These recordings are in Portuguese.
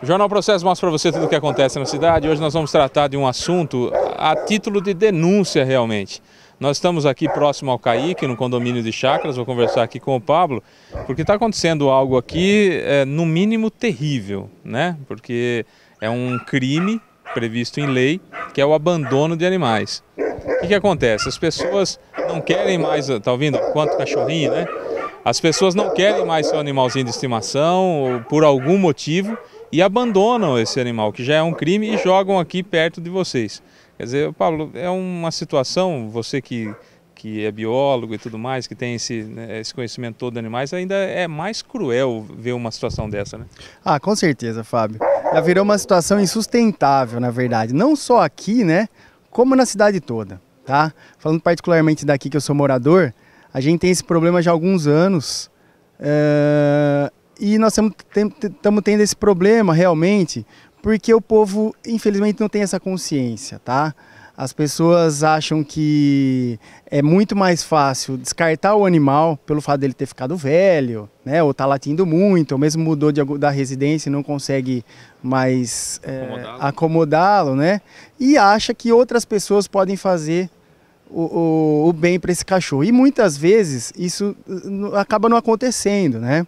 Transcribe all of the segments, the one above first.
O Jornal Processo mostra para você tudo o que acontece na cidade. Hoje nós vamos tratar de um assunto a título de denúncia realmente. Nós estamos aqui próximo ao Caique, no condomínio de Chacras, vou conversar aqui com o Pablo, porque está acontecendo algo aqui, é, no mínimo, terrível, né? Porque é um crime previsto em lei, que é o abandono de animais. O que, que acontece? As pessoas não querem mais, eh, tá ouvindo? Quanto cachorrinho, né? As pessoas não querem mais seu animalzinho de estimação, por algum motivo, e abandonam esse animal, que já é um crime, e jogam aqui perto de vocês. Quer dizer, Pablo, é uma situação, você que, que é biólogo e tudo mais, que tem esse, né, esse conhecimento todo de animais, ainda é mais cruel ver uma situação dessa, né? Ah, com certeza, Fábio. Já virou uma situação insustentável, na verdade. Não só aqui, né? Como na cidade toda, tá? Falando particularmente daqui que eu sou morador, a gente tem esse problema já há alguns anos. Eh, e nós estamos tendo esse problema realmente, porque o povo, infelizmente, não tem essa consciência, tá? As pessoas acham que é muito mais fácil descartar o animal pelo fato dele ter ficado velho, né? Ou tá latindo muito, ou mesmo mudou de, da residência e não consegue mais é, acomodá-lo, acomodá né? E acha que outras pessoas podem fazer o, o, o bem para esse cachorro. E muitas vezes isso acaba não acontecendo, né?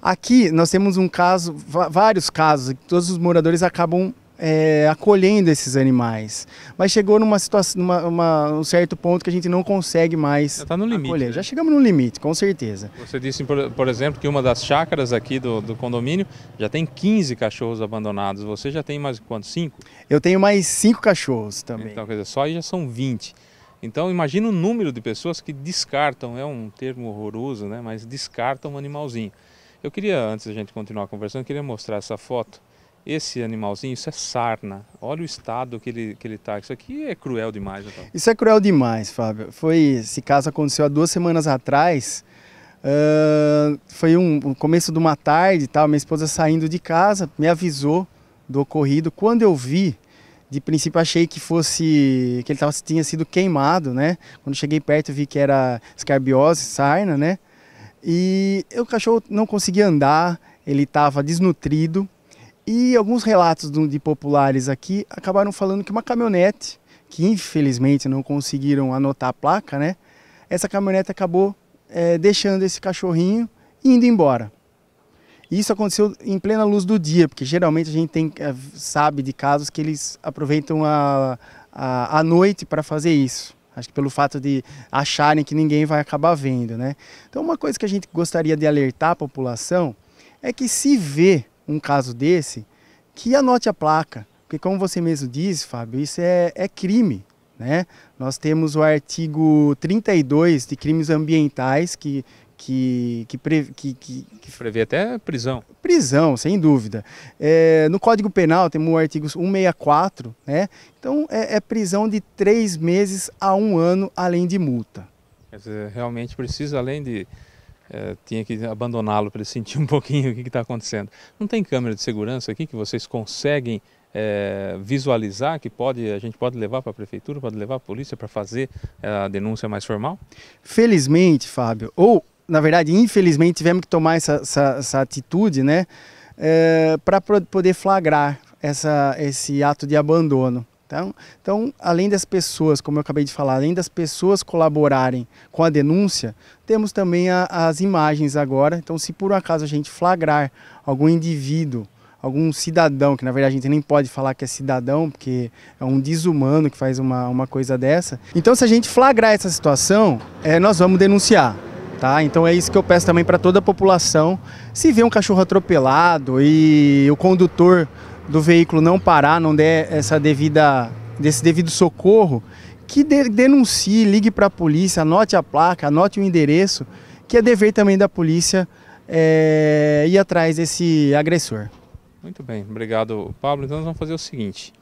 Aqui nós temos um caso, vários casos, todos os moradores acabam é, acolhendo esses animais. Mas chegou numa situação, numa, uma, um certo ponto que a gente não consegue mais. Já está no limite. Acolher. Né? Já chegamos no limite, com certeza. Você disse, por, por exemplo, que uma das chácaras aqui do, do, condomínio já tem 15 cachorros abandonados. Você já tem mais quantos? Cinco? Eu tenho mais cinco cachorros também. Então, quer dizer, só aí já são 20. Então, imagina o número de pessoas que descartam, é um termo horroroso, né? mas descartam um animalzinho. Eu queria, antes da gente continuar conversando, queria mostrar essa foto. Esse animalzinho, isso é sarna. Olha o estado que ele, que ele tá. Isso aqui é cruel demais. Então. Isso é cruel demais, Fábio. Foi, esse caso aconteceu há duas semanas atrás. Uh, foi um, um começo de uma tarde, tal. Minha esposa saindo de casa, me avisou do ocorrido. Quando eu vi, de princípio achei que fosse que ele tava, tinha sido queimado, né? Quando cheguei perto vi que era escarbiose, sarna, né? E o cachorro não conseguia andar, ele estava desnutrido. E alguns relatos de populares aqui acabaram falando que uma caminhonete, que infelizmente não conseguiram anotar a placa, né? Essa caminhonete acabou é, deixando esse cachorrinho indo embora. Isso aconteceu em plena luz do dia, porque geralmente a gente tem, é, sabe de casos que eles aproveitam a, a, a noite para fazer isso. Acho que pelo fato de acharem que ninguém vai acabar vendo, né? Então uma coisa que a gente gostaria de alertar a população é que se vê um caso desse, que anote a placa. Porque como você mesmo disse, Fábio, isso é, é crime. Né? Nós temos o artigo 32 de crimes ambientais que, que que, pre, que, que, que prevê até prisão. Prisão, sem dúvida. É, no Código Penal temos o artigo 164, né? Então é, é, prisão de três meses a um ano, além de multa. Quer dizer, é, realmente precisa, além de é, tinha que abandoná-lo para ele sentir um pouquinho o que está acontecendo. Não tem câmera de segurança aqui que vocês conseguem é, visualizar que pode a gente pode levar para a prefeitura, pode levar para a polícia para fazer é, a denúncia mais formal? Felizmente, Fábio, ou na verdade, infelizmente, tivemos que tomar essa, essa, essa atitude, né? É, para poder flagrar essa, esse ato de abandono. Então, então, além das pessoas, como eu acabei de falar, além das pessoas colaborarem com a denúncia, temos também a, as imagens agora. Então, se por um acaso a gente flagrar algum indivíduo, algum cidadão, que na verdade a gente nem pode falar que é cidadão, porque é um desumano que faz uma, uma coisa dessa. Então, se a gente flagrar essa situação, é, nós vamos denunciar. Tá? Então é isso que eu peço também para toda a população. Se vê um cachorro atropelado e o condutor do veículo não parar, não der essa devida, desse devido socorro, que de, denuncie, ligue para a polícia, anote a placa, anote o endereço, que é dever também da polícia é, ir atrás desse agressor. Muito bem, obrigado Pablo. Então nós vamos fazer o seguinte,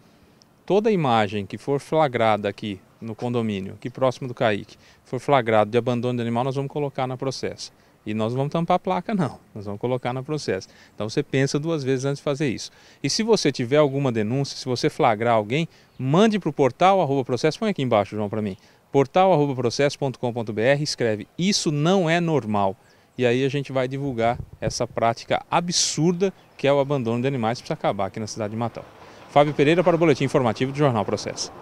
toda imagem que for flagrada aqui no condomínio, aqui próximo do Caic, for flagrado de abandono de animal, nós vamos colocar na processo. E nós não vamos tampar a placa, não. Nós vamos colocar na processo. Então você pensa duas vezes antes de fazer isso. E se você tiver alguma denúncia, se você flagrar alguém, mande para o portal arroba processo. Põe aqui embaixo, João, para mim. Portal arroba processo.com.br. Escreve: Isso não é normal. E aí a gente vai divulgar essa prática absurda que é o abandono de animais. Precisa acabar aqui na cidade de Matão. Fábio Pereira para o Boletim Informativo do Jornal Processo.